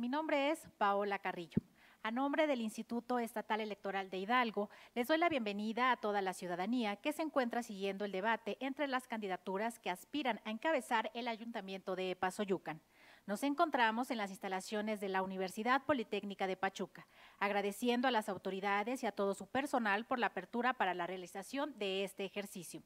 Mi nombre es Paola Carrillo. A nombre del Instituto Estatal Electoral de Hidalgo, les doy la bienvenida a toda la ciudadanía que se encuentra siguiendo el debate entre las candidaturas que aspiran a encabezar el Ayuntamiento de Pasoyucan. Nos encontramos en las instalaciones de la Universidad Politécnica de Pachuca, agradeciendo a las autoridades y a todo su personal por la apertura para la realización de este ejercicio.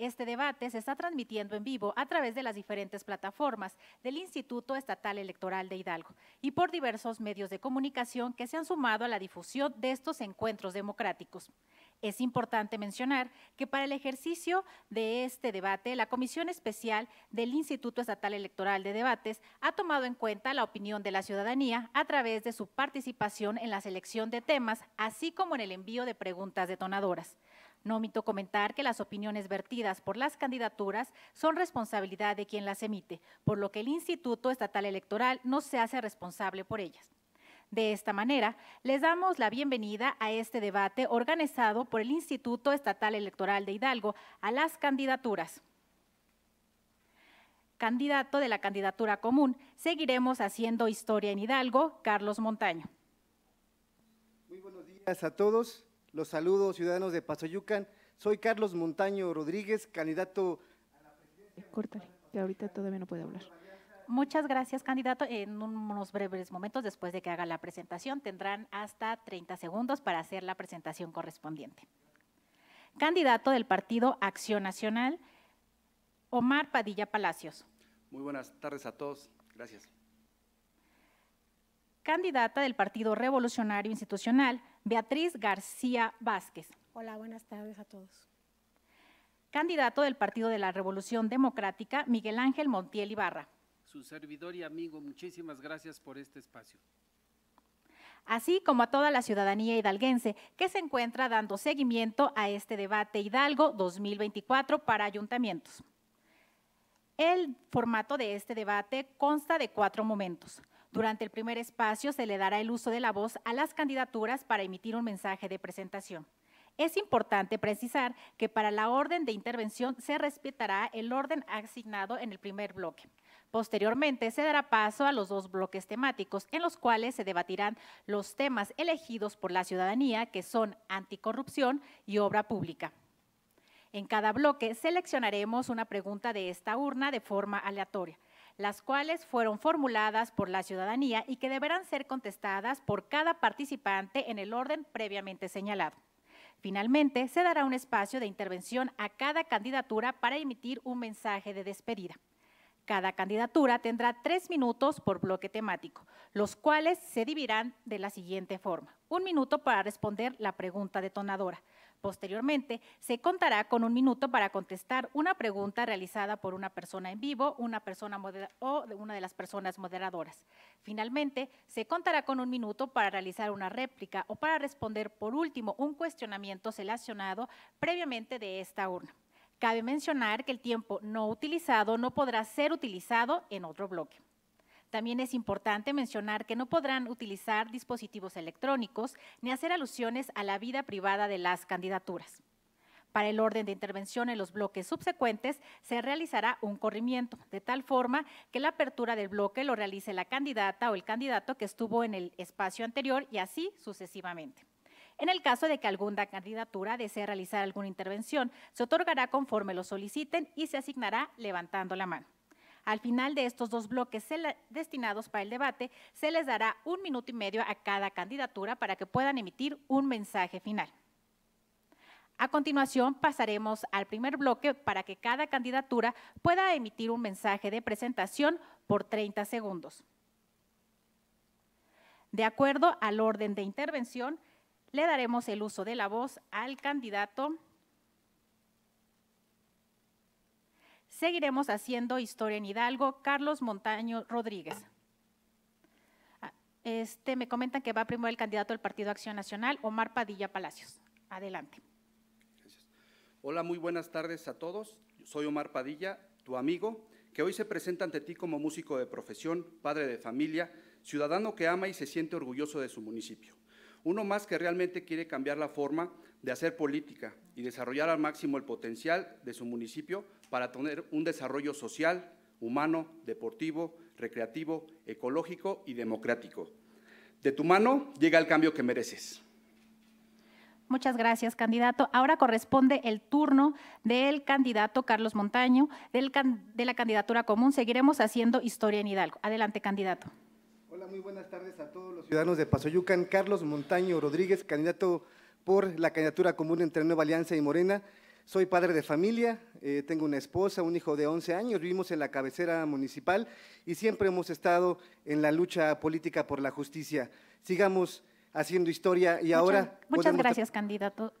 Este debate se está transmitiendo en vivo a través de las diferentes plataformas del Instituto Estatal Electoral de Hidalgo y por diversos medios de comunicación que se han sumado a la difusión de estos encuentros democráticos. Es importante mencionar que para el ejercicio de este debate, la Comisión Especial del Instituto Estatal Electoral de Debates ha tomado en cuenta la opinión de la ciudadanía a través de su participación en la selección de temas, así como en el envío de preguntas detonadoras. No omito comentar que las opiniones vertidas por las candidaturas son responsabilidad de quien las emite, por lo que el Instituto Estatal Electoral no se hace responsable por ellas. De esta manera, les damos la bienvenida a este debate organizado por el Instituto Estatal Electoral de Hidalgo a las candidaturas. Candidato de la candidatura común, seguiremos haciendo historia en Hidalgo, Carlos Montaño. Muy buenos días a todos. Los saludo, ciudadanos de Pasoyucan. Soy Carlos Montaño Rodríguez, candidato a la presidencia. Córtale, que ahorita todavía no puede hablar. Muchas gracias, candidato. En unos breves momentos, después de que haga la presentación, tendrán hasta 30 segundos para hacer la presentación correspondiente. Candidato del Partido Acción Nacional, Omar Padilla Palacios. Muy buenas tardes a todos. Gracias. Candidata del Partido Revolucionario Institucional, Beatriz García Vázquez. Hola, buenas tardes a todos. Candidato del Partido de la Revolución Democrática, Miguel Ángel Montiel Ibarra. Su servidor y amigo, muchísimas gracias por este espacio así como a toda la ciudadanía hidalguense que se encuentra dando seguimiento a este debate Hidalgo 2024 para ayuntamientos. El formato de este debate consta de cuatro momentos. Durante el primer espacio se le dará el uso de la voz a las candidaturas para emitir un mensaje de presentación. Es importante precisar que para la orden de intervención se respetará el orden asignado en el primer bloque. Posteriormente se dará paso a los dos bloques temáticos en los cuales se debatirán los temas elegidos por la ciudadanía que son anticorrupción y obra pública. En cada bloque seleccionaremos una pregunta de esta urna de forma aleatoria las cuales fueron formuladas por la ciudadanía y que deberán ser contestadas por cada participante en el orden previamente señalado. Finalmente, se dará un espacio de intervención a cada candidatura para emitir un mensaje de despedida. Cada candidatura tendrá tres minutos por bloque temático, los cuales se dividirán de la siguiente forma. Un minuto para responder la pregunta detonadora, Posteriormente, se contará con un minuto para contestar una pregunta realizada por una persona en vivo, una persona o de una de las personas moderadoras. Finalmente, se contará con un minuto para realizar una réplica o para responder por último un cuestionamiento seleccionado previamente de esta urna. Cabe mencionar que el tiempo no utilizado no podrá ser utilizado en otro bloque. También es importante mencionar que no podrán utilizar dispositivos electrónicos ni hacer alusiones a la vida privada de las candidaturas. Para el orden de intervención en los bloques subsecuentes se realizará un corrimiento, de tal forma que la apertura del bloque lo realice la candidata o el candidato que estuvo en el espacio anterior y así sucesivamente. En el caso de que alguna candidatura desee realizar alguna intervención, se otorgará conforme lo soliciten y se asignará levantando la mano. Al final de estos dos bloques destinados para el debate, se les dará un minuto y medio a cada candidatura para que puedan emitir un mensaje final. A continuación, pasaremos al primer bloque para que cada candidatura pueda emitir un mensaje de presentación por 30 segundos. De acuerdo al orden de intervención, le daremos el uso de la voz al candidato Seguiremos haciendo historia en Hidalgo. Carlos Montaño Rodríguez. Ah, este, me comentan que va a primero el candidato del Partido Acción Nacional, Omar Padilla Palacios. Adelante. Gracias. Hola, muy buenas tardes a todos. Soy Omar Padilla, tu amigo, que hoy se presenta ante ti como músico de profesión, padre de familia, ciudadano que ama y se siente orgulloso de su municipio. Uno más que realmente quiere cambiar la forma de hacer política y desarrollar al máximo el potencial de su municipio para tener un desarrollo social, humano, deportivo, recreativo, ecológico y democrático. De tu mano llega el cambio que mereces. Muchas gracias, candidato. Ahora corresponde el turno del candidato Carlos Montaño, de la candidatura común. Seguiremos haciendo historia en Hidalgo. Adelante, candidato. Hola, muy buenas tardes a todos los ciudadanos de Pasoyucan. Carlos Montaño Rodríguez, candidato por la candidatura común entre Nueva Alianza y Morena. Soy padre de familia, eh, tengo una esposa, un hijo de 11 años, vivimos en la cabecera municipal y siempre hemos estado en la lucha política por la justicia. Sigamos haciendo historia y ahora... Muchas gracias, candidato.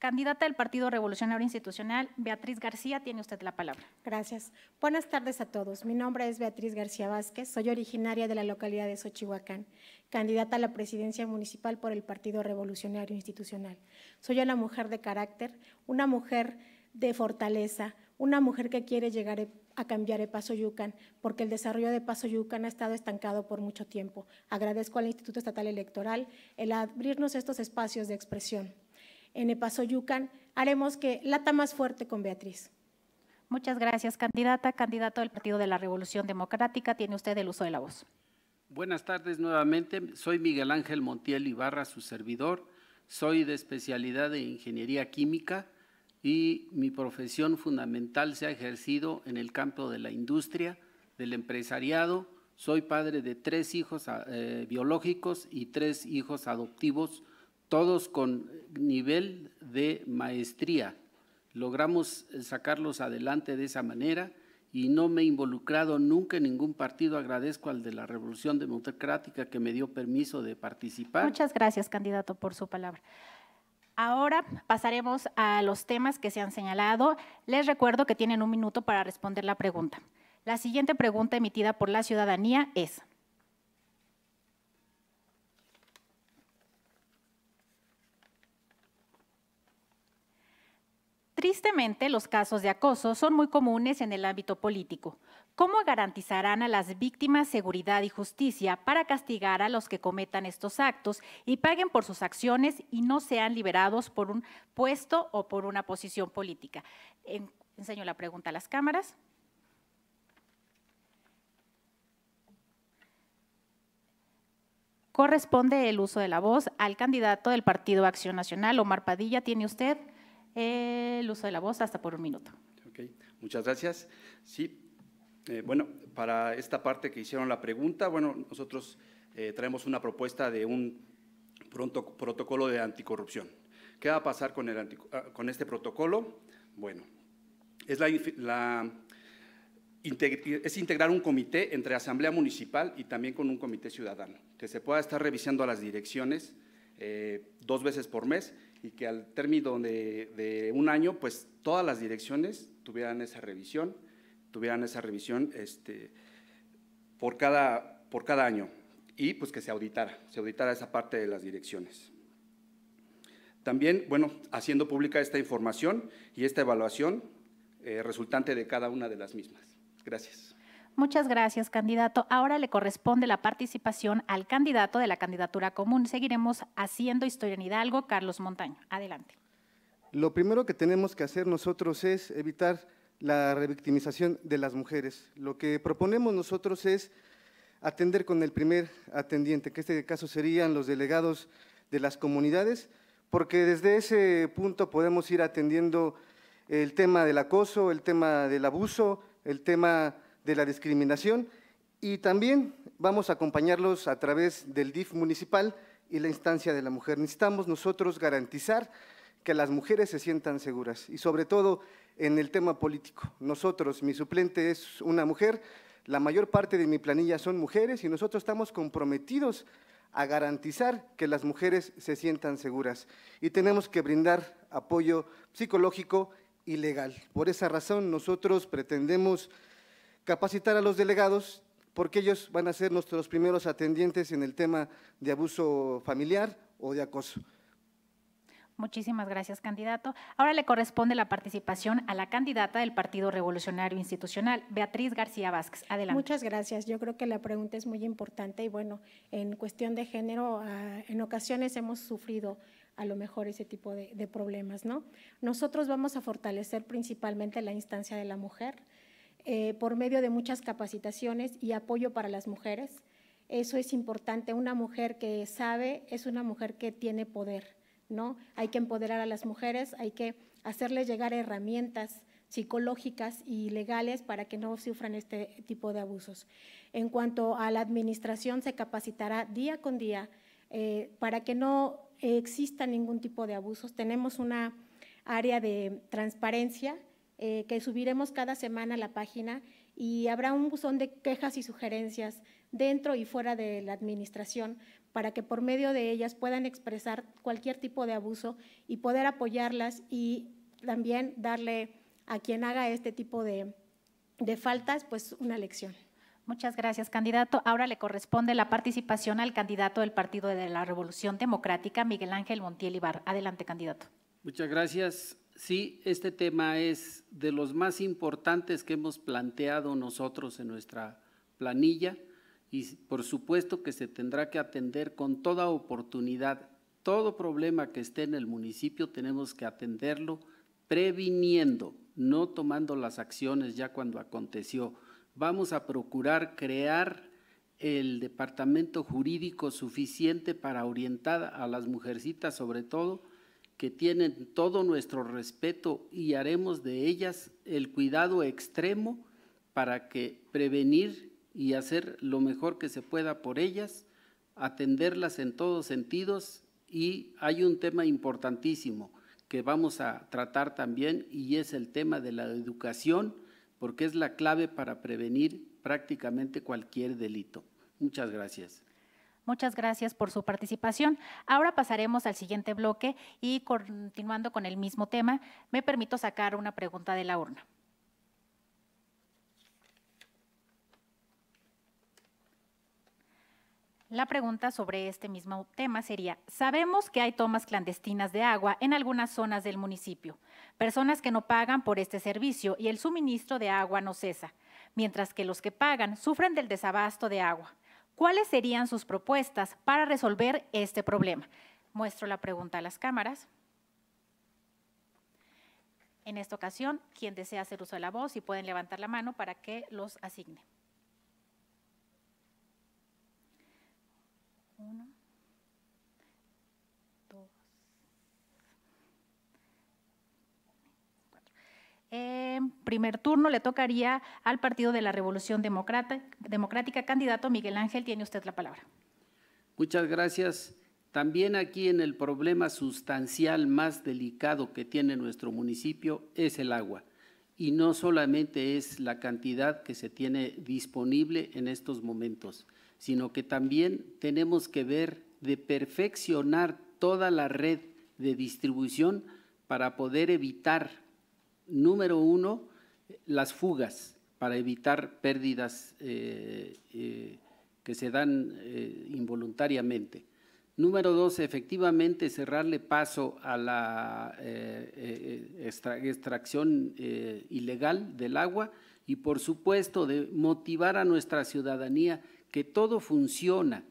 Candidata del Partido Revolucionario Institucional, Beatriz García, tiene usted la palabra. Gracias. Buenas tardes a todos. Mi nombre es Beatriz García Vázquez, soy originaria de la localidad de Xochihuacán, candidata a la presidencia municipal por el Partido Revolucionario Institucional. Soy una mujer de carácter, una mujer de fortaleza, una mujer que quiere llegar e, a cambiar el Paso Yucan, porque el desarrollo de Paso Yucan ha estado estancado por mucho tiempo. Agradezco al Instituto Estatal Electoral el abrirnos estos espacios de expresión en Epazoyucan, haremos que lata más fuerte con Beatriz. Muchas gracias, candidata. Candidato del Partido de la Revolución Democrática, tiene usted el uso de la voz. Buenas tardes nuevamente. Soy Miguel Ángel Montiel Ibarra, su servidor. Soy de especialidad de Ingeniería Química y mi profesión fundamental se ha ejercido en el campo de la industria, del empresariado. Soy padre de tres hijos eh, biológicos y tres hijos adoptivos todos con nivel de maestría. Logramos eh, sacarlos adelante de esa manera y no me he involucrado nunca en ningún partido. Agradezco al de la Revolución Democrática que me dio permiso de participar. Muchas gracias, candidato, por su palabra. Ahora pasaremos a los temas que se han señalado. Les recuerdo que tienen un minuto para responder la pregunta. La siguiente pregunta emitida por la ciudadanía es, Tristemente, los casos de acoso son muy comunes en el ámbito político. ¿Cómo garantizarán a las víctimas seguridad y justicia para castigar a los que cometan estos actos y paguen por sus acciones y no sean liberados por un puesto o por una posición política? enseño la pregunta a las cámaras. Corresponde el uso de la voz al candidato del Partido Acción Nacional, Omar Padilla. Tiene usted el uso de la voz hasta por un minuto. muchas gracias. Sí, eh, bueno, para esta parte que hicieron la pregunta, bueno, nosotros eh, traemos una propuesta de un pronto, protocolo de anticorrupción. ¿Qué va a pasar con, el ah, con este protocolo? Bueno, es, la, es integrar un comité entre asamblea municipal y también con un comité ciudadano, que se pueda estar revisando a las direcciones eh, dos veces por mes y que al término de, un año, pues todas las direcciones tuvieran esa revisión, tuvieran esa revisión este, por, cada, por cada año y pues que se auditara, se auditara esa parte de las direcciones. También, bueno, haciendo pública esta información y esta evaluación eh, resultante de cada una de las mismas. Gracias. Muchas gracias, candidato. Ahora le corresponde la participación al candidato de la candidatura común. Seguiremos haciendo historia en Hidalgo, Carlos Montaño. Adelante. Lo primero que tenemos que hacer nosotros es evitar la revictimización de las mujeres. Lo que proponemos nosotros es atender con el primer atendiente, que en este caso serían los delegados de las comunidades, porque desde ese punto podemos ir atendiendo el tema del acoso, el tema del abuso, el tema de la discriminación y también vamos a acompañarlos a través del DIF municipal y la instancia de la mujer. Necesitamos nosotros garantizar que las mujeres se sientan seguras y sobre todo en el tema político. Nosotros, mi suplente es una mujer, la mayor parte de mi planilla son mujeres y nosotros estamos comprometidos a garantizar que las mujeres se sientan seguras y tenemos que brindar apoyo psicológico y legal. Por esa razón nosotros pretendemos Capacitar a los delegados porque ellos van a ser nuestros primeros atendientes en el tema de abuso familiar o de acoso. Muchísimas gracias, candidato. Ahora le corresponde la participación a la candidata del Partido Revolucionario Institucional, Beatriz García Vázquez. Adelante. Muchas gracias. Yo creo que la pregunta es muy importante y bueno, en cuestión de género, ah, en ocasiones hemos sufrido a lo mejor ese tipo de, de problemas, ¿no? Nosotros vamos a fortalecer principalmente la instancia de la mujer eh, por medio de muchas capacitaciones y apoyo para las mujeres. Eso es importante. Una mujer que sabe es una mujer que tiene poder, ¿no? Hay que empoderar a las mujeres, hay que hacerles llegar herramientas psicológicas y legales para que no sufran este tipo de abusos. En cuanto a la administración, se capacitará día con día eh, para que no exista ningún tipo de abusos. Tenemos una área de transparencia eh, que subiremos cada semana a la página y habrá un buzón de quejas y sugerencias dentro y fuera de la administración para que por medio de ellas puedan expresar cualquier tipo de abuso y poder apoyarlas y también darle a quien haga este tipo de, de faltas pues una lección. Muchas gracias, candidato. Ahora le corresponde la participación al candidato del Partido de la Revolución Democrática, Miguel Ángel Montiel Ibar. Adelante, candidato. Muchas gracias. Sí, este tema es de los más importantes que hemos planteado nosotros en nuestra planilla y por supuesto que se tendrá que atender con toda oportunidad. Todo problema que esté en el municipio tenemos que atenderlo previniendo, no tomando las acciones ya cuando aconteció. Vamos a procurar crear el departamento jurídico suficiente para orientar a las mujercitas sobre todo que tienen todo nuestro respeto y haremos de ellas el cuidado extremo para que prevenir y hacer lo mejor que se pueda por ellas, atenderlas en todos sentidos y hay un tema importantísimo que vamos a tratar también y es el tema de la educación, porque es la clave para prevenir prácticamente cualquier delito. Muchas gracias. Muchas gracias por su participación. Ahora pasaremos al siguiente bloque y continuando con el mismo tema, me permito sacar una pregunta de la urna. La pregunta sobre este mismo tema sería, sabemos que hay tomas clandestinas de agua en algunas zonas del municipio, personas que no pagan por este servicio y el suministro de agua no cesa, mientras que los que pagan sufren del desabasto de agua. ¿Cuáles serían sus propuestas para resolver este problema? Muestro la pregunta a las cámaras. En esta ocasión, quien desea hacer uso de la voz, y pueden levantar la mano para que los asigne. Uno. En primer turno le tocaría al Partido de la Revolución Democrática. Candidato Miguel Ángel, tiene usted la palabra. Muchas gracias. También aquí en el problema sustancial más delicado que tiene nuestro municipio es el agua. Y no solamente es la cantidad que se tiene disponible en estos momentos, sino que también tenemos que ver de perfeccionar toda la red de distribución para poder evitar Número uno, las fugas para evitar pérdidas eh, eh, que se dan eh, involuntariamente. Número dos, efectivamente cerrarle paso a la extracción ilegal del agua y por supuesto de motivar a nuestra ciudadanía que todo funciona,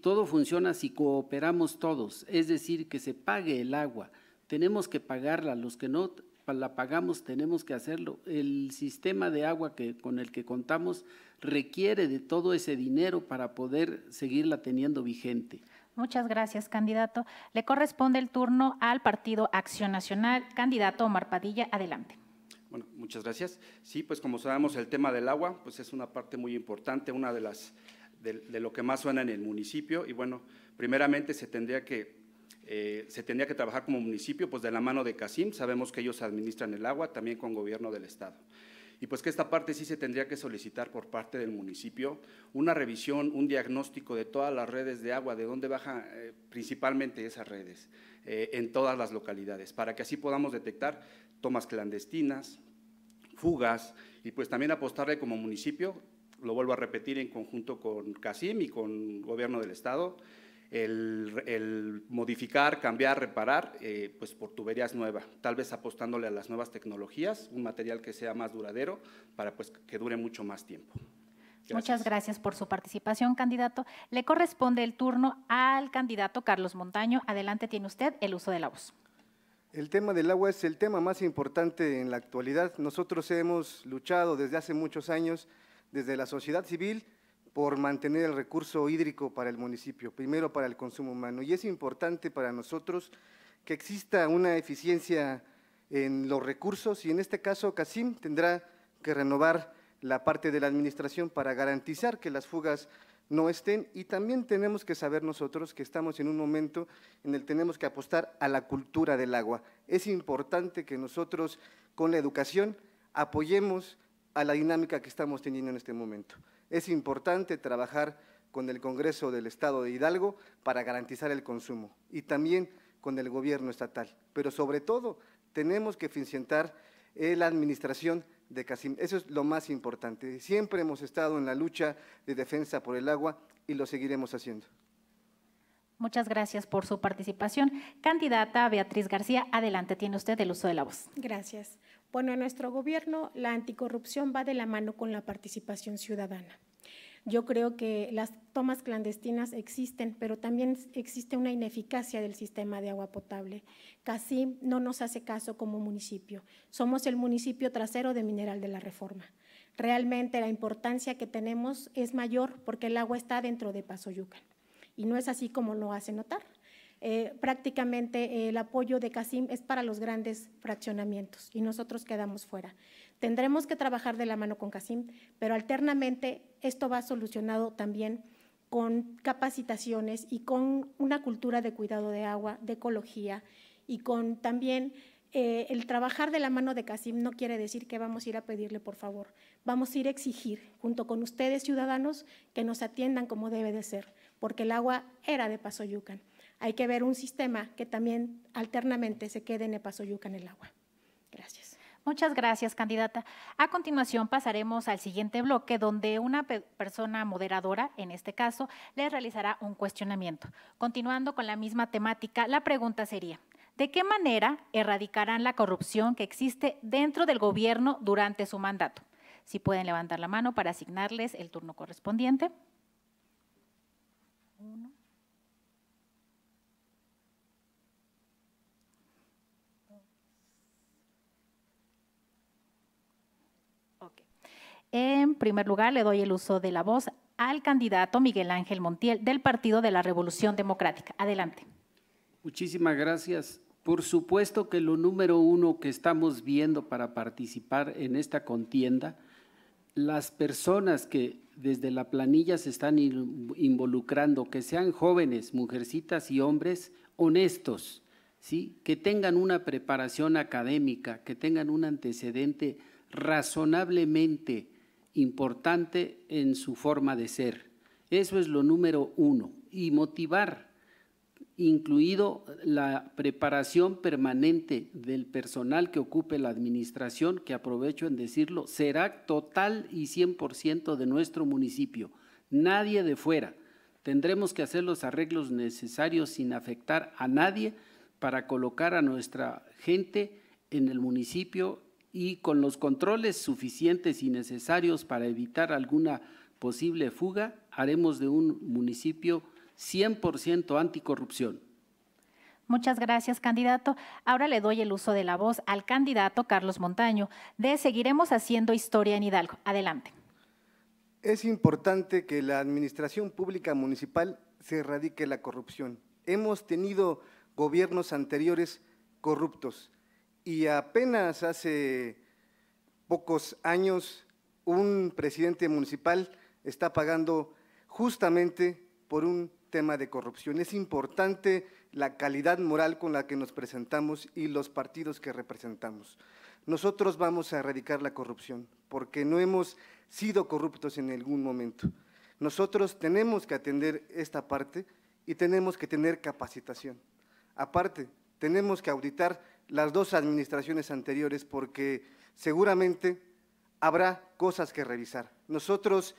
todo funciona si cooperamos todos, es decir, que se pague el agua. Tenemos que pagarla, los que no la pagamos, tenemos que hacerlo. El sistema de agua que, con el que contamos requiere de todo ese dinero para poder seguirla teniendo vigente. Muchas gracias, candidato. Le corresponde el turno al Partido Acción Nacional. Candidato Omar Padilla, adelante. Bueno, muchas gracias. Sí, pues como sabemos, el tema del agua pues es una parte muy importante, una de las de lo que más suena en el municipio. Y bueno, primeramente se tendría que eh, se tendría que trabajar como municipio, pues de la mano de Casim, sabemos que ellos administran el agua, también con gobierno del Estado. Y pues que esta parte sí se tendría que solicitar por parte del municipio una revisión, un diagnóstico de todas las redes de agua, de dónde bajan eh, principalmente esas redes, eh, en todas las localidades, para que así podamos detectar tomas clandestinas, fugas, y pues también apostarle como municipio, lo vuelvo a repetir, en conjunto con Casim y con Gobierno del Estado, el, modificar, cambiar, reparar, eh, pues por tuberías nuevas, tal vez apostándole a las nuevas tecnologías, un material que sea más duradero para pues, que dure mucho más tiempo. Muchas gracias por su participación, candidato. Le corresponde el turno al candidato Carlos Montaño. Adelante tiene usted el uso de la voz. El tema del agua es el tema más importante en la actualidad. Nosotros hemos luchado desde hace muchos años, desde la sociedad civil, por mantener el recurso hídrico para el municipio, primero para el consumo humano. Y es importante para nosotros que exista una eficiencia en los recursos y en este caso Casim tendrá que renovar la parte de la administración para garantizar que las fugas no estén y también tenemos que saber nosotros que estamos en un momento en el que tenemos que apostar a la cultura del agua. Es importante que nosotros con la educación apoyemos a la dinámica que estamos teniendo en este momento es importante trabajar con el Congreso del Estado de Hidalgo para garantizar el consumo y también con el gobierno estatal. Pero sobre todo tenemos que eficientar eh, la administración de Casim. Eso es lo más importante. Siempre hemos estado en la lucha de defensa por el agua y lo seguiremos haciendo. Muchas gracias por su participación. Candidata Beatriz García, adelante, tiene usted el uso de la voz. Gracias. Bueno, en nuestro gobierno la anticorrupción va de la mano con la participación ciudadana. Yo creo que las tomas clandestinas existen, pero también existe una ineficacia del sistema de agua potable. Casi no nos hace caso como municipio. Somos el municipio trasero de Mineral de la Reforma. Realmente la importancia que tenemos es mayor porque el agua está dentro de Pasoyucan y no es así como lo hace notar. Eh, prácticamente eh, el apoyo de CASIM es para los grandes fraccionamientos y nosotros quedamos fuera. Tendremos que trabajar de la mano con CASIM, pero alternamente esto va solucionado también con capacitaciones y con una cultura de cuidado de agua, de ecología y con también eh, el trabajar de la mano de CASIM no quiere decir que vamos a ir a pedirle por favor, vamos a ir a exigir junto con ustedes ciudadanos que nos atiendan como debe de ser porque el agua era de Paso Pasoyucan. Hay que ver un sistema que también alternamente se quede en Paso Pasoyucan el agua. Gracias. Muchas gracias, candidata. A continuación pasaremos al siguiente bloque donde una persona moderadora, en este caso, le realizará un cuestionamiento. Continuando con la misma temática, la pregunta sería, ¿de qué manera erradicarán la corrupción que existe dentro del gobierno durante su mandato? Si pueden levantar la mano para asignarles el turno correspondiente. En primer lugar, le doy el uso de la voz al candidato Miguel Ángel Montiel del Partido de la Revolución Democrática. Adelante. Muchísimas gracias. Por supuesto que lo número uno que estamos viendo para participar en esta contienda, las personas que desde la planilla se están involucrando, que sean jóvenes, mujercitas y hombres honestos, ¿sí? que tengan una preparación académica, que tengan un antecedente razonablemente importante en su forma de ser. Eso es lo número uno. Y motivar incluido la preparación permanente del personal que ocupe la administración, que aprovecho en decirlo, será total y 100% de nuestro municipio, nadie de fuera. Tendremos que hacer los arreglos necesarios sin afectar a nadie para colocar a nuestra gente en el municipio y con los controles suficientes y necesarios para evitar alguna posible fuga, haremos de un municipio 100% anticorrupción. Muchas gracias, candidato. Ahora le doy el uso de la voz al candidato Carlos Montaño de Seguiremos haciendo historia en Hidalgo. Adelante. Es importante que la administración pública municipal se erradique la corrupción. Hemos tenido gobiernos anteriores corruptos y apenas hace pocos años un presidente municipal está pagando justamente por un tema de corrupción. Es importante la calidad moral con la que nos presentamos y los partidos que representamos. Nosotros vamos a erradicar la corrupción porque no hemos sido corruptos en algún momento. Nosotros tenemos que atender esta parte y tenemos que tener capacitación. Aparte, tenemos que auditar las dos administraciones anteriores porque seguramente habrá cosas que revisar. Nosotros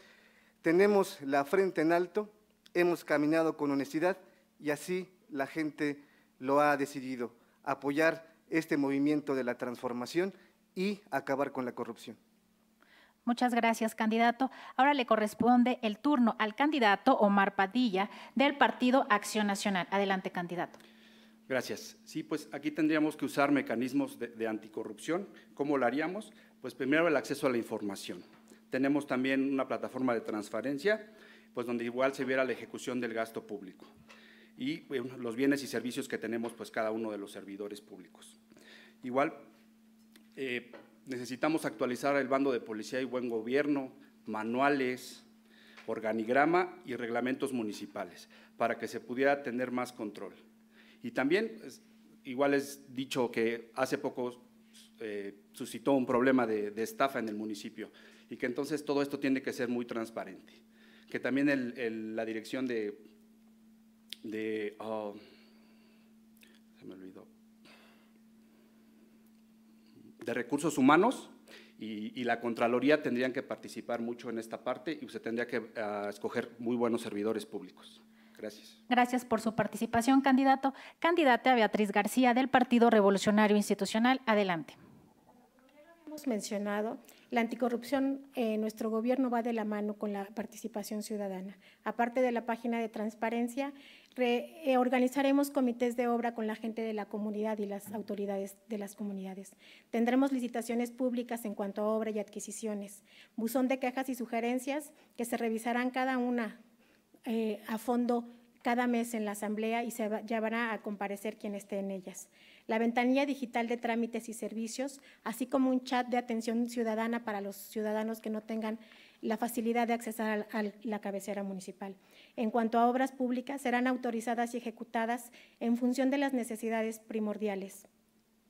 tenemos la frente en alto hemos caminado con honestidad y así la gente lo ha decidido, apoyar este movimiento de la transformación y acabar con la corrupción. Muchas gracias, candidato. Ahora le corresponde el turno al candidato Omar Padilla del Partido Acción Nacional. Adelante, candidato. Gracias. Sí, pues aquí tendríamos que usar mecanismos de, anticorrupción. ¿Cómo lo haríamos? Pues primero el acceso a la información. Tenemos también una plataforma de transparencia pues donde igual se viera la ejecución del gasto público y los bienes y servicios que tenemos pues cada uno de los servidores públicos. Igual eh, necesitamos actualizar el bando de policía y buen gobierno, manuales, organigrama y reglamentos municipales para que se pudiera tener más control. Y también, pues, igual es dicho que hace poco eh, suscitó un problema de estafa en el municipio y que entonces todo esto tiene que ser muy transparente que también la dirección de, de oh, se me olvidó, de recursos humanos y, la Contraloría tendrían que participar mucho en esta parte y se tendría que ah, escoger muy buenos servidores públicos. Gracias. Gracias por su participación, candidato. Candidata Beatriz García del Partido Revolucionario Institucional, adelante. ya lo hemos mencionado, la anticorrupción en nuestro gobierno va de la mano con la participación ciudadana. Aparte de la página de transparencia, eh, organizaremos comités de obra con la gente de la comunidad y las autoridades de las comunidades. Tendremos licitaciones públicas en cuanto a obra y adquisiciones, buzón de quejas y sugerencias que se revisarán cada una eh, a fondo cada mes en la asamblea y se llevará a comparecer quien esté en ellas la ventanilla digital de trámites y servicios, así como un chat de atención ciudadana para los ciudadanos que no tengan la facilidad de accesar a la cabecera municipal. En cuanto a obras públicas, serán autorizadas y ejecutadas en función de las necesidades primordiales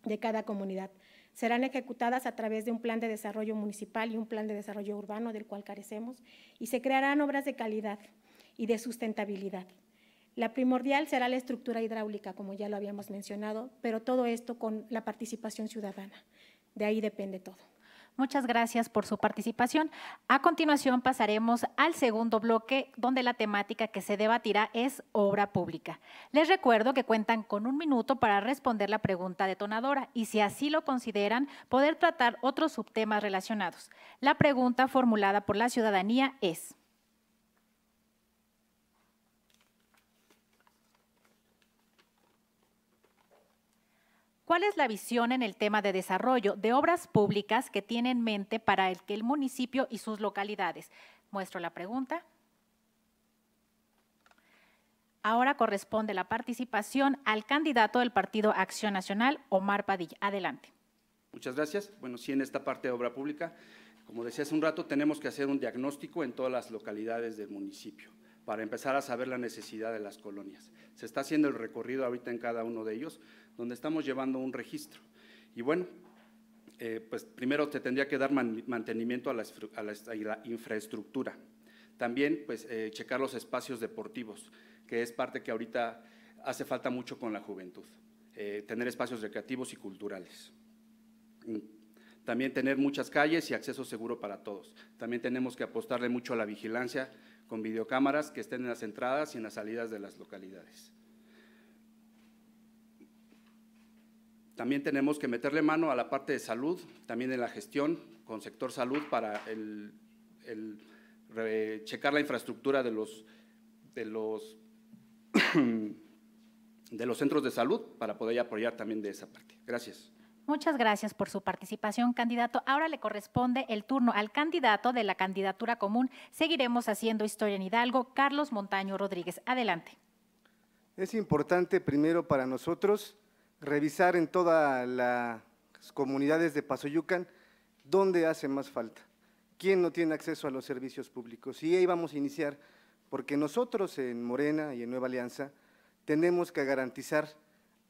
de cada comunidad. Serán ejecutadas a través de un plan de desarrollo municipal y un plan de desarrollo urbano del cual carecemos y se crearán obras de calidad y de sustentabilidad. La primordial será la estructura hidráulica, como ya lo habíamos mencionado, pero todo esto con la participación ciudadana. De ahí depende todo. Muchas gracias por su participación. A continuación pasaremos al segundo bloque, donde la temática que se debatirá es obra pública. Les recuerdo que cuentan con un minuto para responder la pregunta detonadora y, si así lo consideran, poder tratar otros subtemas relacionados. La pregunta formulada por la ciudadanía es... ¿Cuál es la visión en el tema de desarrollo de obras públicas que tiene en mente para el que el municipio y sus localidades? Muestro la pregunta. Ahora corresponde la participación al candidato del Partido Acción Nacional, Omar Padilla. Adelante. Muchas gracias. Bueno, sí, en esta parte de obra pública, como decía hace un rato, tenemos que hacer un diagnóstico en todas las localidades del municipio para empezar a saber la necesidad de las colonias. Se está haciendo el recorrido ahorita en cada uno de ellos, donde estamos llevando un registro. Y bueno, eh, pues primero te tendría que dar mantenimiento a la, infraestructura. También, pues, eh, checar los espacios deportivos, que es parte que ahorita hace falta mucho con la juventud. Eh, tener espacios recreativos y culturales. Mm. También tener muchas calles y acceso seguro para todos. También tenemos que apostarle mucho a la vigilancia con videocámaras que estén en las entradas y en las salidas de las localidades. También tenemos que meterle mano a la parte de salud, también en la gestión con sector salud para el, checar la infraestructura de los, de los de los centros de salud para poder apoyar también de esa parte. Gracias. Muchas gracias por su participación, candidato. Ahora le corresponde el turno al candidato de la candidatura común. Seguiremos haciendo historia en Hidalgo, Carlos Montaño Rodríguez. Adelante. Es importante primero para nosotros revisar en todas las comunidades de Pasoyucan dónde hace más falta, quién no tiene acceso a los servicios públicos. Y ahí vamos a iniciar, porque nosotros en Morena y en Nueva Alianza tenemos que garantizar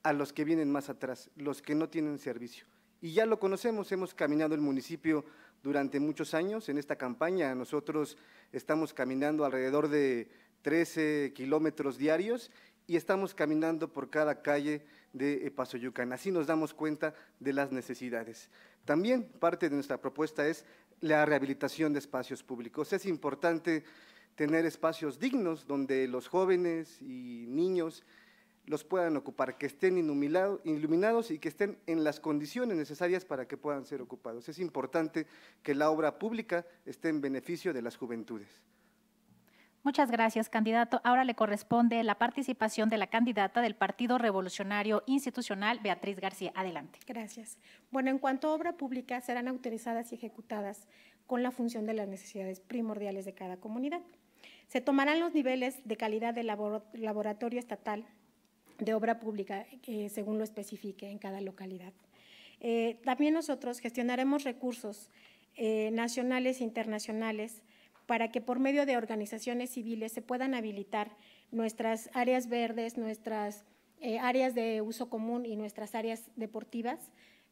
a los que vienen más atrás, los que no tienen servicio. Y ya lo conocemos, hemos caminado el municipio durante muchos años en esta campaña. Nosotros estamos caminando alrededor de 13 kilómetros diarios y estamos caminando por cada calle de eh, Pasoyucan. Así nos damos cuenta de las necesidades. También parte de nuestra propuesta es la rehabilitación de espacios públicos. Es importante tener espacios dignos donde los jóvenes y niños los puedan ocupar, que estén iluminados y que estén en las condiciones necesarias para que puedan ser ocupados. Es importante que la obra pública esté en beneficio de las juventudes. Muchas gracias, candidato. Ahora le corresponde la participación de la candidata del Partido Revolucionario Institucional, Beatriz García. Adelante. Gracias. Bueno, en cuanto a obra pública, serán autorizadas y ejecutadas con la función de las necesidades primordiales de cada comunidad. Se tomarán los niveles de calidad del laboratorio estatal de obra pública eh, según lo especifique en cada localidad. Eh, también nosotros gestionaremos recursos eh, nacionales e internacionales para que por medio de organizaciones civiles se puedan habilitar nuestras áreas verdes, nuestras eh, áreas de uso común y nuestras áreas deportivas.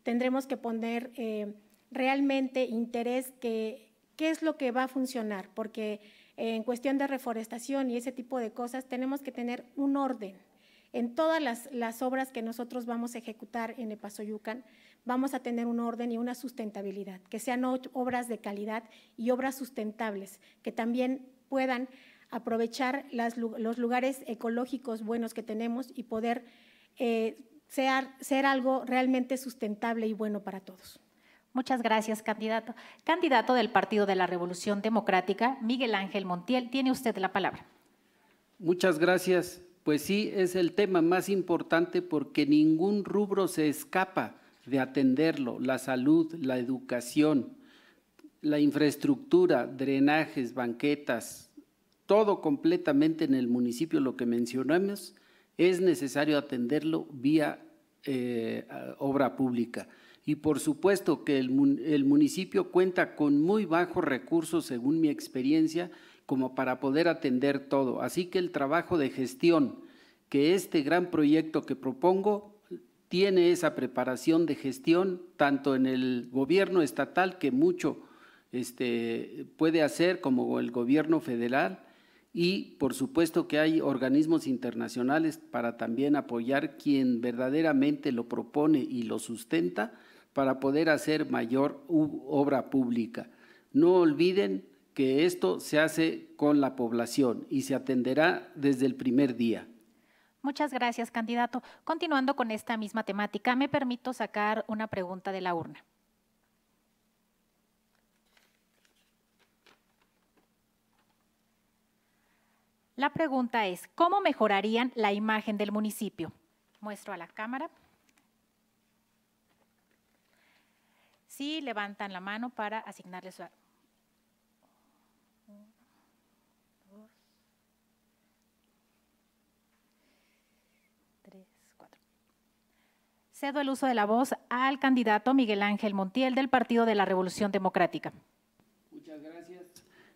Tendremos que poner eh, realmente interés que qué es lo que va a funcionar, porque eh, en cuestión de reforestación y ese tipo de cosas tenemos que tener un orden en todas las, obras que nosotros vamos a ejecutar en Epazoyucan vamos a tener un orden y una sustentabilidad, que sean obras de calidad y obras sustentables, que también puedan aprovechar los lugares ecológicos buenos que tenemos y poder eh, ser, ser algo realmente sustentable y bueno para todos. Muchas gracias, candidato. Candidato del Partido de la Revolución Democrática, Miguel Ángel Montiel, tiene usted la palabra. Muchas gracias. Pues sí, es el tema más importante porque ningún rubro se escapa de atenderlo, la salud, la educación, la infraestructura, drenajes, banquetas, todo completamente en el municipio, lo que mencionamos, es necesario atenderlo vía eh, obra pública. Y por supuesto que el municipio cuenta con muy bajos recursos, según mi experiencia, como para poder atender todo. Así que el trabajo de gestión que este gran proyecto que propongo tiene esa preparación de gestión, tanto en el gobierno estatal, que mucho este, puede hacer, como el gobierno federal, y por supuesto que hay organismos internacionales para también apoyar quien verdaderamente lo propone y lo sustenta para poder hacer mayor obra pública. No olviden que esto se hace con la población y se atenderá desde el primer día. Muchas gracias, candidato. Continuando con esta misma temática, me permito sacar una pregunta de la urna. La pregunta es, ¿cómo mejorarían la imagen del municipio? Muestro a la cámara. Sí, levantan la mano para asignarles Cedo el uso de la voz al candidato Miguel Ángel Montiel del Partido de la Revolución Democrática. Muchas gracias.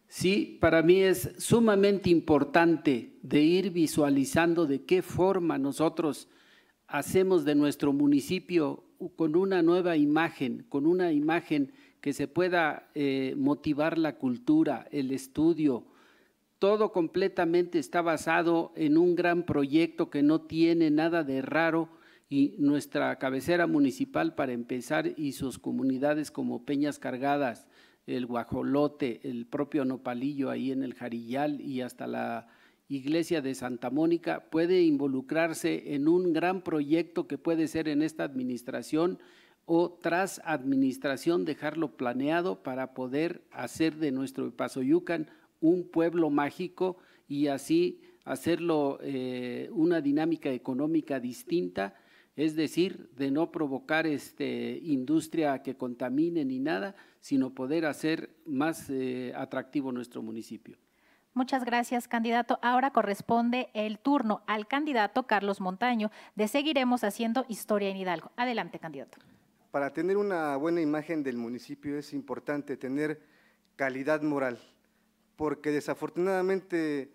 Sí, para mí es sumamente importante de ir visualizando de qué forma nosotros hacemos de nuestro municipio con una nueva imagen, con una imagen que se pueda eh, motivar la cultura, el estudio. Todo completamente está basado en un gran proyecto que no tiene nada de raro, y nuestra cabecera municipal para empezar y sus comunidades como Peñas Cargadas, el Guajolote, el propio Nopalillo ahí en el Jarillal y hasta la iglesia de Santa Mónica puede involucrarse en un gran proyecto que puede ser en esta administración o tras administración dejarlo planeado para poder hacer de nuestro Pasoyucan un pueblo mágico y así hacerlo eh, una dinámica económica distinta es decir, de no provocar este, industria que contamine ni nada, sino poder hacer más eh, atractivo nuestro municipio. Muchas gracias, candidato. Ahora corresponde el turno al candidato Carlos Montaño de Seguiremos haciendo historia en Hidalgo. Adelante, candidato. Para tener una buena imagen del municipio es importante tener calidad moral, porque desafortunadamente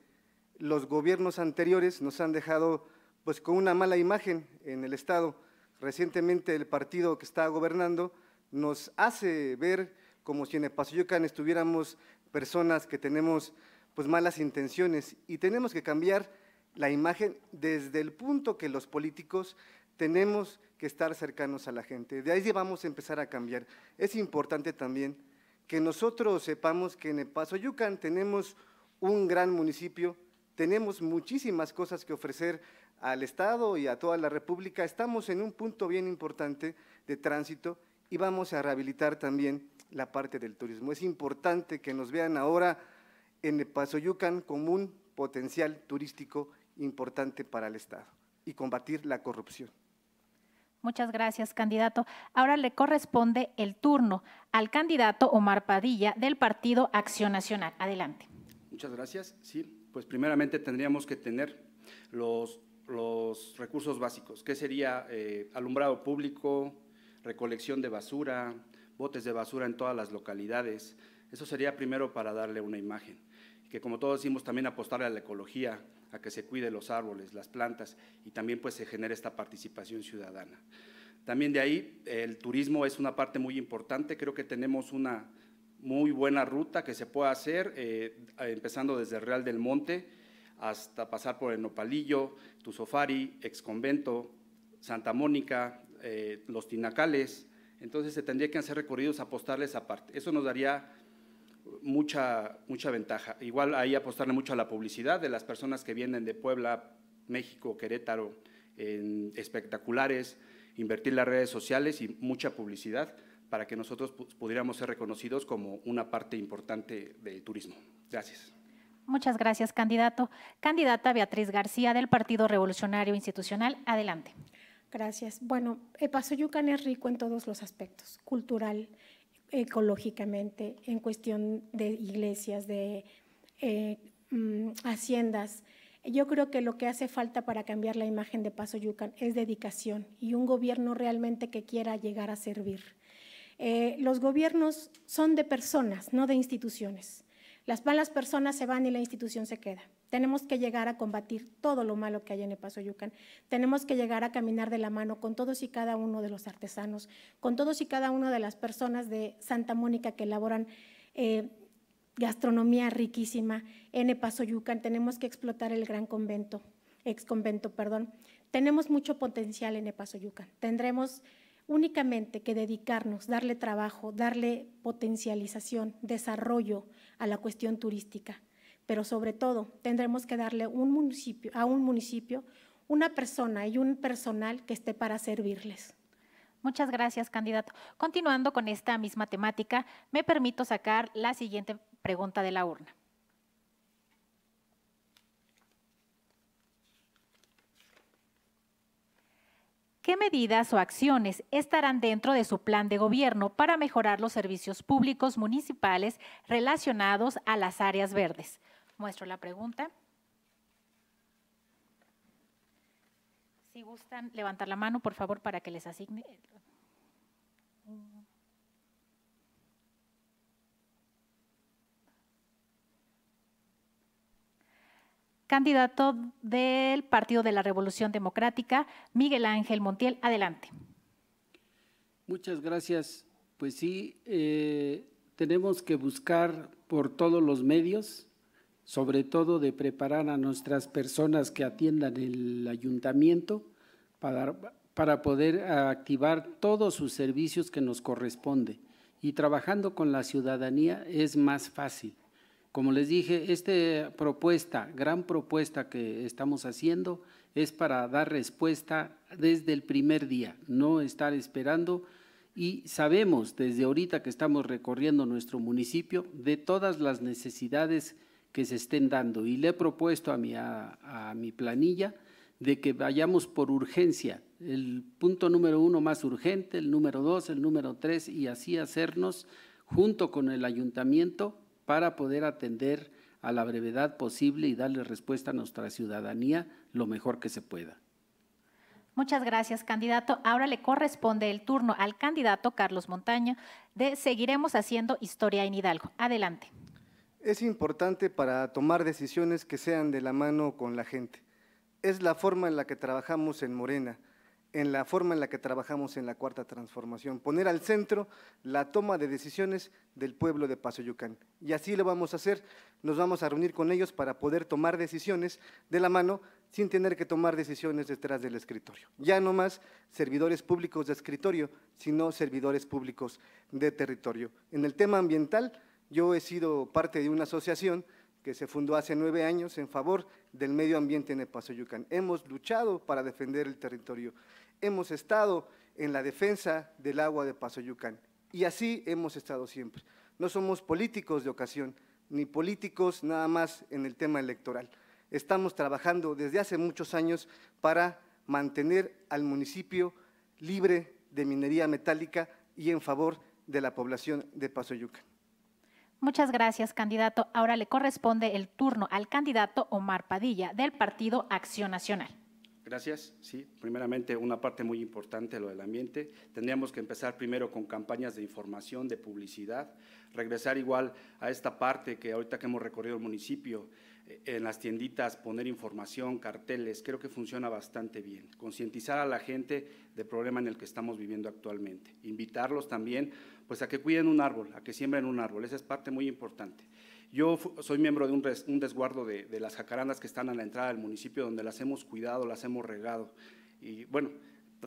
los gobiernos anteriores nos han dejado pues con una mala imagen en el Estado. Recientemente el partido que está gobernando nos hace ver como si en el Yucan estuviéramos personas que tenemos pues malas intenciones y tenemos que cambiar la imagen desde el punto que los políticos tenemos que estar cercanos a la gente. De ahí vamos a empezar a cambiar. Es importante también que nosotros sepamos que en el Yucan tenemos un gran municipio, tenemos muchísimas cosas que ofrecer al Estado y a toda la República, estamos en un punto bien importante de tránsito y vamos a rehabilitar también la parte del turismo. Es importante que nos vean ahora en el paso yucan como un potencial turístico importante para el Estado y combatir la corrupción. Muchas gracias, candidato. Ahora le corresponde el turno al candidato Omar Padilla del Partido Acción Nacional. Adelante. Muchas gracias. Sí, pues primeramente tendríamos que tener los los recursos básicos, que sería eh, alumbrado público, recolección de basura, botes de basura en todas las localidades. Eso sería primero para darle una imagen. Que como todos decimos, también apostarle a la ecología, a que se cuide los árboles, las plantas y también pues se genere esta participación ciudadana. También de ahí el turismo es una parte muy importante, creo que tenemos una muy buena ruta que se puede hacer, eh, empezando desde Real del Monte, hasta pasar por el Nopalillo, Tuzofari, Exconvento, Santa Mónica, eh, Los Tinacales. Entonces se tendría que hacer recorridos apostarles aparte. Eso nos daría mucha, mucha ventaja. Igual ahí apostarle mucho a la publicidad de las personas que vienen de Puebla, México, Querétaro, en espectaculares, invertir las redes sociales y mucha publicidad para que nosotros pudiéramos ser reconocidos como una parte importante del turismo. Gracias. Muchas gracias, candidato. Candidata Beatriz García del Partido Revolucionario Institucional, adelante. Gracias. Bueno, Paso Pasoyucan es rico en todos los aspectos, cultural, ecológicamente, en cuestión de iglesias, de eh, mm, haciendas. Yo creo que lo que hace falta para cambiar la imagen de Paso Pasoyucan es dedicación y un gobierno realmente que quiera llegar a servir. Eh, los gobiernos son de personas, no de instituciones. Las malas personas se van y la institución se queda. Tenemos que llegar a combatir todo lo malo que hay en Yucan Tenemos que llegar a caminar de la mano con todos y cada uno de los artesanos, con todos y cada una de las personas de Santa Mónica que elaboran eh, gastronomía riquísima. En Yucan tenemos que explotar el gran convento, ex convento, perdón. Tenemos mucho potencial en Yucan. Tendremos únicamente que dedicarnos, darle trabajo, darle potencialización, desarrollo a la cuestión turística. Pero sobre todo tendremos que darle un municipio, a un municipio una persona y un personal que esté para servirles. Muchas gracias, candidato. Continuando con esta misma temática, me permito sacar la siguiente pregunta de la urna. ¿Qué medidas o acciones estarán dentro de su plan de gobierno para mejorar los servicios públicos municipales relacionados a las áreas verdes? Muestro la pregunta. Si gustan levantar la mano, por favor, para que les asigne. candidato del Partido de la Revolución Democrática, Miguel Ángel Montiel. Adelante. Muchas gracias. Pues sí, eh, tenemos que buscar por todos los medios, sobre todo de preparar a nuestras personas que atiendan el ayuntamiento para, para poder activar todos sus servicios que nos corresponde. Y trabajando con la ciudadanía es más fácil. Como les dije, esta propuesta, gran propuesta que estamos haciendo, es para dar respuesta desde el primer día, no estar esperando. Y sabemos desde ahorita que estamos recorriendo nuestro municipio de todas las necesidades que se estén dando. Y le he propuesto a mi, a mi planilla de que vayamos por urgencia, el punto número uno más urgente, el número dos, el número tres, y así hacernos junto con el ayuntamiento para poder atender a la brevedad posible y darle respuesta a nuestra ciudadanía lo mejor que se pueda. Muchas gracias, candidato. Ahora le corresponde el turno al candidato Carlos Montaña de Seguiremos haciendo historia en Hidalgo. Adelante. Es importante para tomar decisiones que sean de la mano con la gente. Es la forma en la que trabajamos en Morena en la forma en la que trabajamos en la cuarta transformación, poner al centro la toma de decisiones del pueblo de Yucán Y así lo vamos a hacer, nos vamos a reunir con ellos para poder tomar decisiones de la mano sin tener que tomar decisiones detrás del escritorio. Ya no más servidores públicos de escritorio, sino servidores públicos de territorio. En el tema ambiental, yo he sido parte de una asociación que se fundó hace nueve años en favor del medio ambiente en el Paso Yucan. Hemos luchado para defender el territorio. Hemos estado en la defensa del agua de Paso Yucan, Y así hemos estado siempre. No somos políticos de ocasión, ni políticos nada más en el tema electoral. Estamos trabajando desde hace muchos años para mantener al municipio libre de minería metálica y en favor de la población de Paso Yucan. Muchas gracias, candidato. Ahora le corresponde el turno al candidato Omar Padilla del Partido Acción Nacional. Gracias. Sí, primeramente una parte muy importante, lo del ambiente. Tendríamos que empezar primero con campañas de información, de publicidad, regresar igual a esta parte que ahorita que hemos recorrido el municipio, eh, en las tienditas poner información, carteles, creo que funciona bastante bien. Concientizar a la gente del problema en el que estamos viviendo actualmente. Invitarlos también pues a que cuiden un árbol, a que siembren un árbol, esa es parte muy importante. Yo soy miembro de un, desguardo de, las jacarandas que están a la entrada del municipio, donde las hemos cuidado, las hemos regado. Y bueno,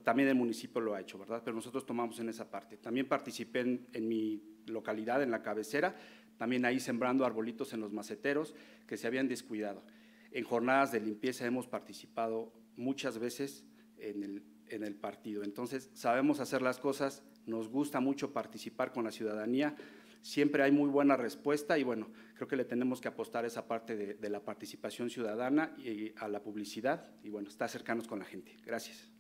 también el municipio lo ha hecho, ¿verdad? Pero nosotros tomamos en esa parte. También participé en mi localidad, en la cabecera, también ahí sembrando arbolitos en los maceteros que se habían descuidado. En jornadas de limpieza hemos participado muchas veces en el, partido. Entonces, sabemos hacer las cosas, nos gusta mucho participar con la ciudadanía, siempre hay muy buena respuesta y bueno, creo que le tenemos que apostar esa parte de, de la participación ciudadana y a la publicidad y bueno, estar cercanos con la gente. Gracias.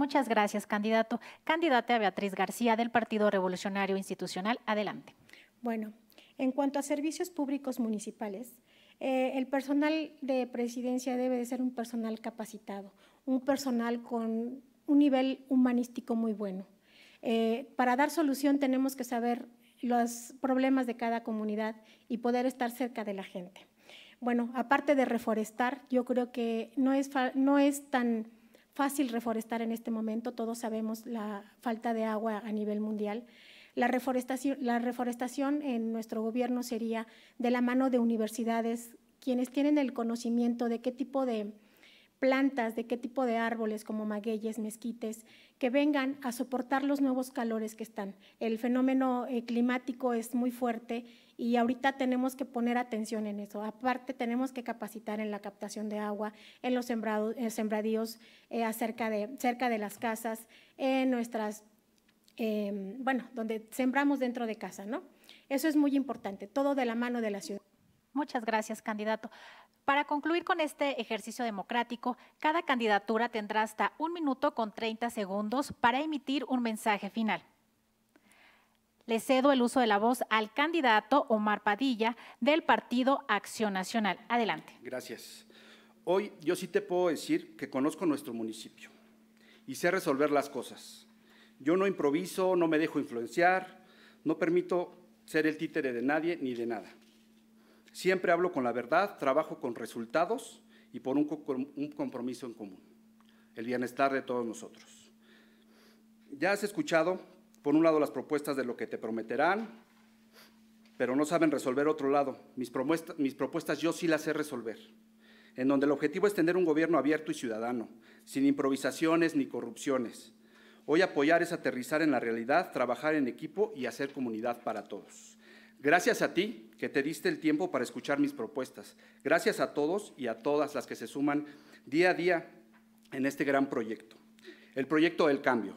Muchas gracias, candidato. Candidata Beatriz García del Partido Revolucionario Institucional, adelante. Bueno, en cuanto a servicios públicos municipales, eh, el personal de presidencia debe de ser un personal capacitado, un personal con un nivel humanístico muy bueno. Eh, para dar solución tenemos que saber los problemas de cada comunidad y poder estar cerca de la gente. Bueno, aparte de reforestar, yo creo que no es, no es tan fácil reforestar en este momento, todos sabemos la falta de agua a nivel mundial. La reforestación, la reforestación en nuestro gobierno sería de la mano de universidades, quienes tienen el conocimiento de qué tipo de plantas, de qué tipo de árboles como magueyes, mezquites, que vengan a soportar los nuevos calores que están. El fenómeno eh, climático es muy fuerte y ahorita tenemos que poner atención en eso. Aparte, tenemos que capacitar en la captación de agua, en los eh, sembradíos eh, acerca de, cerca de las casas, en nuestras, em, bueno, donde sembramos dentro de casa, ¿no? Eso es muy importante, todo de la mano de la ciudad. Muchas gracias, candidato. Para concluir con este ejercicio democrático, cada candidatura tendrá hasta un minuto con 30 segundos para emitir un mensaje final. Le cedo el uso de la voz al candidato Omar Padilla del Partido Acción Nacional. Adelante. Gracias. Hoy yo sí te puedo decir que conozco nuestro municipio y sé resolver las cosas. Yo no improviso, no me dejo influenciar, no permito ser el títere de nadie ni de nada. Siempre hablo con la verdad, trabajo con resultados y por un, compromiso en común, el bienestar de todos nosotros. Ya has escuchado, por un lado, las propuestas de lo que te prometerán, pero no saben resolver otro lado. Mis, mis propuestas yo sí las sé resolver, en donde el objetivo es tener un gobierno abierto y ciudadano, sin improvisaciones ni corrupciones. Hoy apoyar es aterrizar en la realidad, trabajar en equipo y hacer comunidad para todos. Gracias a ti que te diste el tiempo para escuchar mis propuestas. Gracias a todos y a todas las que se suman día a día en este gran proyecto, el proyecto del cambio.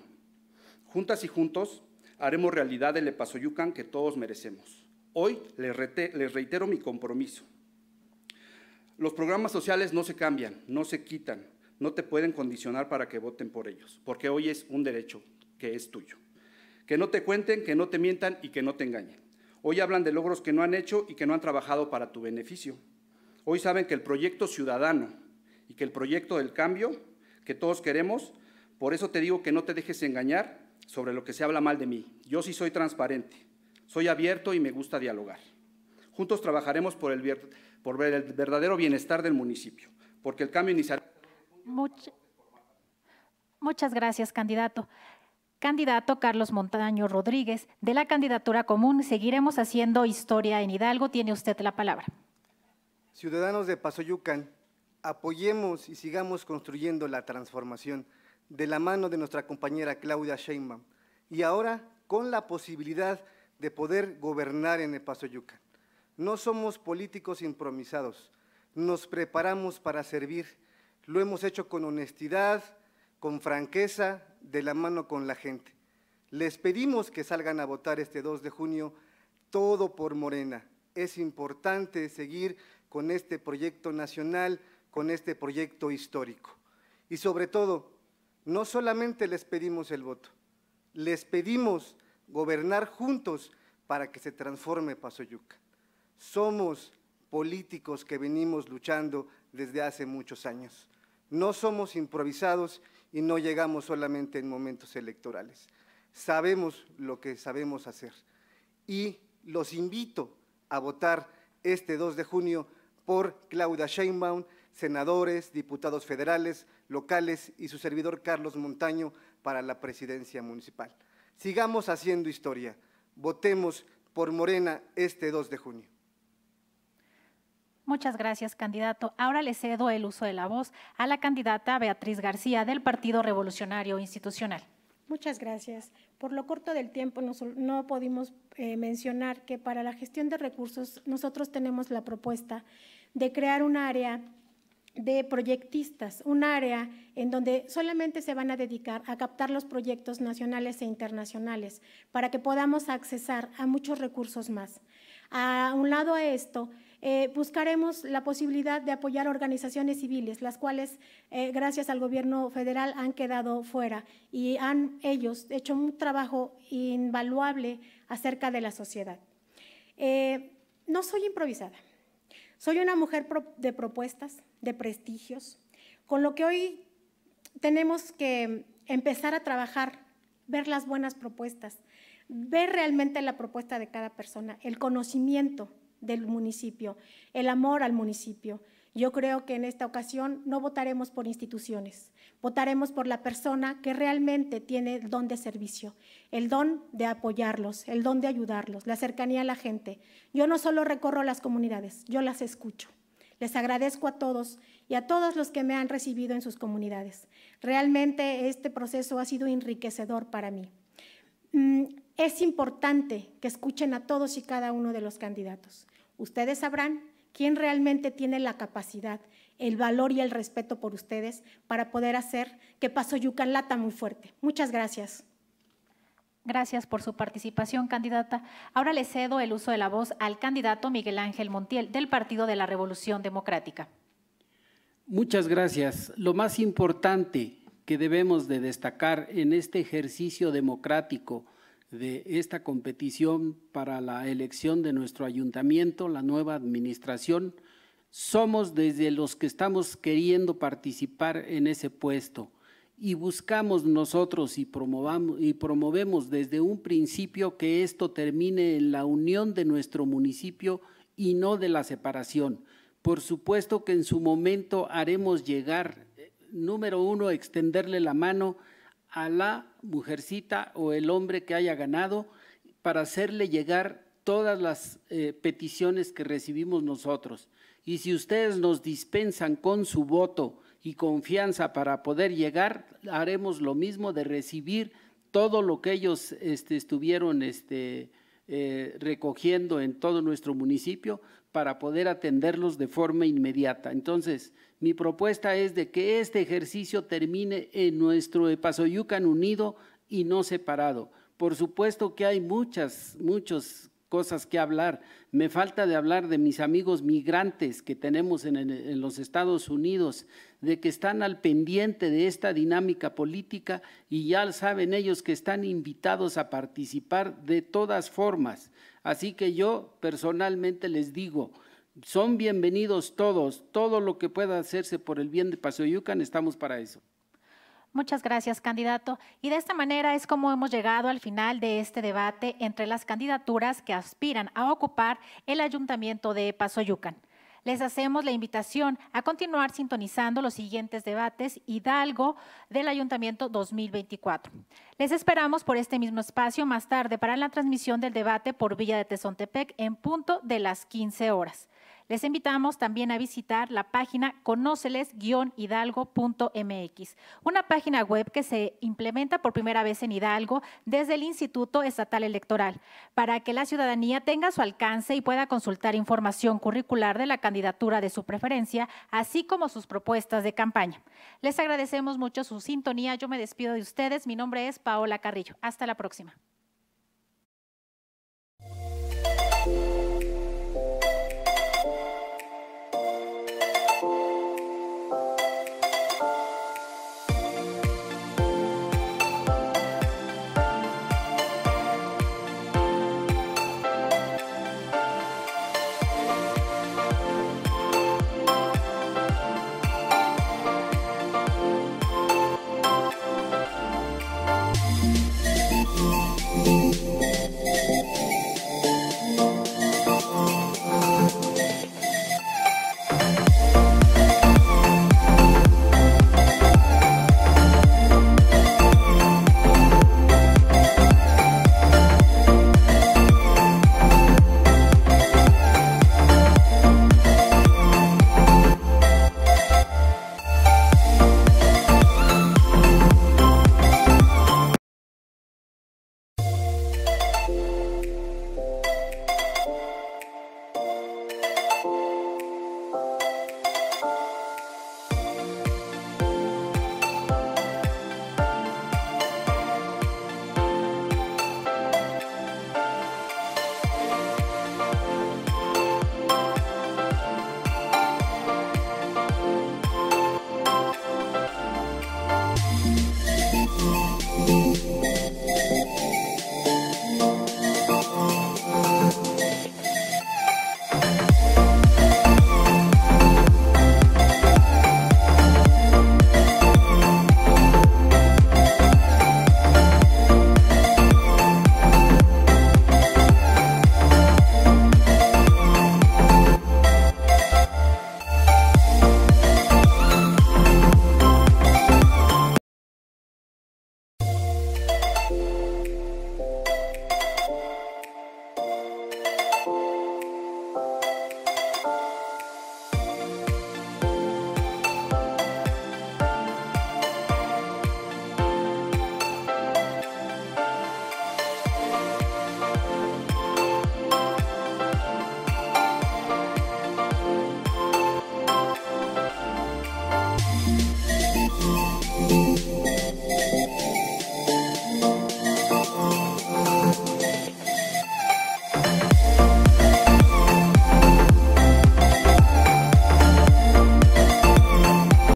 Juntas y juntos haremos realidad el Epazoyucan que todos merecemos. Hoy les reitero mi compromiso. Los programas sociales no se cambian, no se quitan, no te pueden condicionar para que voten por ellos, porque hoy es un derecho que es tuyo. Que no te cuenten, que no te mientan y que no te engañen. Hoy hablan de logros que no han hecho y que no han trabajado para tu beneficio. Hoy saben que el proyecto ciudadano y que el proyecto del cambio que todos queremos, por eso te digo que no te dejes engañar sobre lo que se habla mal de mí. Yo sí soy transparente, soy abierto y me gusta dialogar. Juntos trabajaremos por el, el verdadero bienestar del municipio, porque el cambio iniciará. Muchas gracias, candidato candidato Carlos Montaño Rodríguez de la candidatura común. Seguiremos haciendo historia en Hidalgo. Tiene usted la palabra. Ciudadanos de Paso Pasoyucan, apoyemos y sigamos construyendo la transformación de la mano de nuestra compañera Claudia Sheinbaum y ahora con la posibilidad de poder gobernar en el Pasoyucan. No somos políticos improvisados, nos preparamos para servir, lo hemos hecho con honestidad, con franqueza, de la mano con la gente. Les pedimos que salgan a votar este 2 de junio, todo por Morena. Es importante seguir con este proyecto nacional, con este proyecto histórico. Y sobre todo, no solamente les pedimos el voto, les pedimos gobernar juntos para que se transforme Pasoyuca. Somos políticos que venimos luchando desde hace muchos años. No somos improvisados y no llegamos solamente en momentos electorales. Sabemos lo que sabemos hacer y los invito a votar este 2 de junio por Claudia Sheinbaum, senadores, diputados federales, locales y su servidor Carlos Montaño para la presidencia municipal. Sigamos haciendo historia. Votemos por Morena este 2 de junio. Muchas gracias, candidato. Ahora le cedo el uso de la voz a la candidata Beatriz García del Partido Revolucionario Institucional. Muchas gracias. Por lo corto del tiempo no, no pudimos eh, mencionar que para la gestión de recursos nosotros tenemos la propuesta de crear un área de proyectistas, un área en donde solamente se van a dedicar a captar los proyectos nacionales e internacionales para que podamos accesar a muchos recursos más. A un lado a esto, eh, buscaremos la posibilidad de apoyar organizaciones civiles, las cuales, eh, gracias al gobierno federal, han quedado fuera y han ellos hecho un trabajo invaluable acerca de la sociedad. Eh, no soy improvisada, soy una mujer de propuestas, de prestigios, con lo que hoy tenemos que empezar a trabajar, ver las buenas propuestas, ver realmente la propuesta de cada persona, el conocimiento, del municipio, el amor al municipio. Yo creo que en esta ocasión no votaremos por instituciones, votaremos por la persona que realmente tiene el don de servicio, el don de apoyarlos, el don de ayudarlos, la cercanía a la gente. Yo no solo recorro las comunidades, yo las escucho. Les agradezco a todos y a todos los que me han recibido en sus comunidades. Realmente este proceso ha sido enriquecedor para mí. Mm, es importante que escuchen a todos y cada uno de los candidatos ustedes sabrán quién realmente tiene la capacidad, el valor y el respeto por ustedes para poder hacer que Paso Yucán lata muy fuerte. Muchas gracias. Gracias por su participación, candidata. Ahora le cedo el uso de la voz al candidato Miguel Ángel Montiel, del Partido de la Revolución Democrática. Muchas gracias. Lo más importante que debemos de destacar en este ejercicio democrático de esta competición para la elección de nuestro ayuntamiento, la nueva administración, somos desde los que estamos queriendo participar en ese puesto y buscamos nosotros y, promovamos, y promovemos desde un principio que esto termine en la unión de nuestro municipio y no de la separación. Por supuesto que en su momento haremos llegar, eh, número uno, extenderle la mano a la mujercita o el hombre que haya ganado para hacerle llegar todas las eh, peticiones que recibimos nosotros. Y si ustedes nos dispensan con su voto y confianza para poder llegar, haremos lo mismo de recibir todo lo que ellos este, estuvieron este, eh, recogiendo en todo nuestro municipio para poder atenderlos de forma inmediata. Entonces, mi propuesta es de que este ejercicio termine en nuestro Epazoyucan unido y no separado. Por supuesto que hay muchas, muchas cosas que hablar. Me falta de hablar de mis amigos migrantes que tenemos en, en, los Estados Unidos, de que están al pendiente de esta dinámica política y ya saben ellos que están invitados a participar de todas formas. Así que yo personalmente les digo, son bienvenidos todos, todo lo que pueda hacerse por el bien de Pasoyucan, estamos para eso. Muchas gracias, candidato. Y de esta manera es como hemos llegado al final de este debate entre las candidaturas que aspiran a ocupar el ayuntamiento de Pasoyucan les hacemos la invitación a continuar sintonizando los siguientes debates Hidalgo del Ayuntamiento 2024. Les esperamos por este mismo espacio más tarde para la transmisión del debate por Villa de Tezontepec en punto de las 15 horas. Les invitamos también a visitar la página conóceles-hidalgo.mx, una página web que se implementa por primera vez en Hidalgo desde el Instituto Estatal Electoral, para que la ciudadanía tenga su alcance y pueda consultar información curricular de la candidatura de su preferencia, así como sus propuestas de campaña. Les agradecemos mucho su sintonía. Yo me despido de ustedes. Mi nombre es Paola Carrillo. Hasta la próxima.